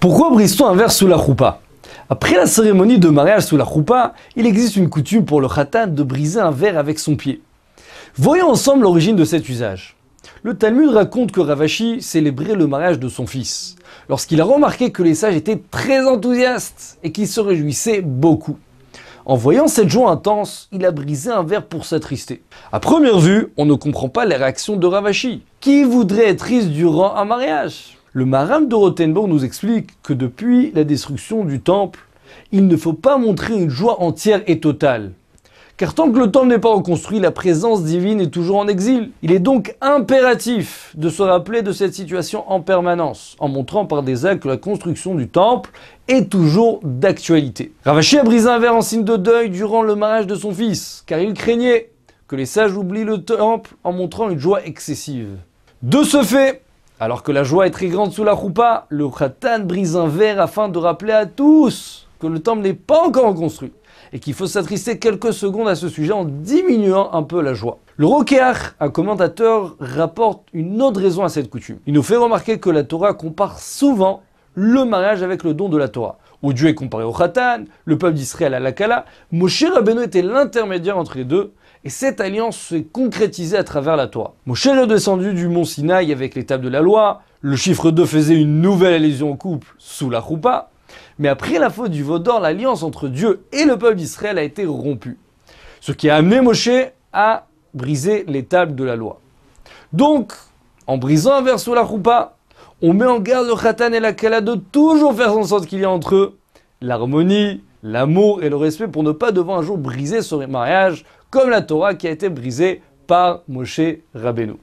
Pourquoi brise-t-on un verre sous la choupa Après la cérémonie de mariage sous la choupa, il existe une coutume pour le khatan de briser un verre avec son pied. Voyons ensemble l'origine de cet usage. Le Talmud raconte que Ravashi célébrait le mariage de son fils, lorsqu'il a remarqué que les sages étaient très enthousiastes et qu'ils se réjouissaient beaucoup. En voyant cette joie intense, il a brisé un verre pour s'attrister. À première vue, on ne comprend pas les réactions de Ravashi. Qui voudrait être triste durant un mariage le Maram de Rothenburg nous explique que depuis la destruction du temple, il ne faut pas montrer une joie entière et totale. Car tant que le temple n'est pas reconstruit, la présence divine est toujours en exil. Il est donc impératif de se rappeler de cette situation en permanence, en montrant par des actes que la construction du temple est toujours d'actualité. Ravachi a brisé un verre en signe de deuil durant le mariage de son fils, car il craignait que les sages oublient le temple en montrant une joie excessive. De ce fait, alors que la joie est très grande sous la roupa, le khatan brise un verre afin de rappeler à tous que le temple n'est pas encore construit et qu'il faut s'attrister quelques secondes à ce sujet en diminuant un peu la joie. Le Rokéach, un commentateur, rapporte une autre raison à cette coutume. Il nous fait remarquer que la Torah compare souvent le mariage avec le don de la Torah. Où Dieu est comparé au Khatan, le peuple d'Israël à Kala, Moshe Rabbeinu était l'intermédiaire entre les deux, et cette alliance s'est concrétisée à travers la Torah. Moshe est descendu du mont Sinaï avec les tables de la loi, le chiffre 2 faisait une nouvelle allusion au couple sous la choupa, mais après la faute du Vaudor, l'alliance entre Dieu et le peuple d'Israël a été rompue, ce qui a amené Moshe à briser les tables de la loi. Donc, en brisant un verre sous la choupa, on met en garde le Khatan et la Kala de toujours faire en sorte qu'il y ait entre eux l'harmonie, l'amour et le respect pour ne pas devant un jour briser ce mariage comme la Torah qui a été brisée par Moshe Rabbeinu.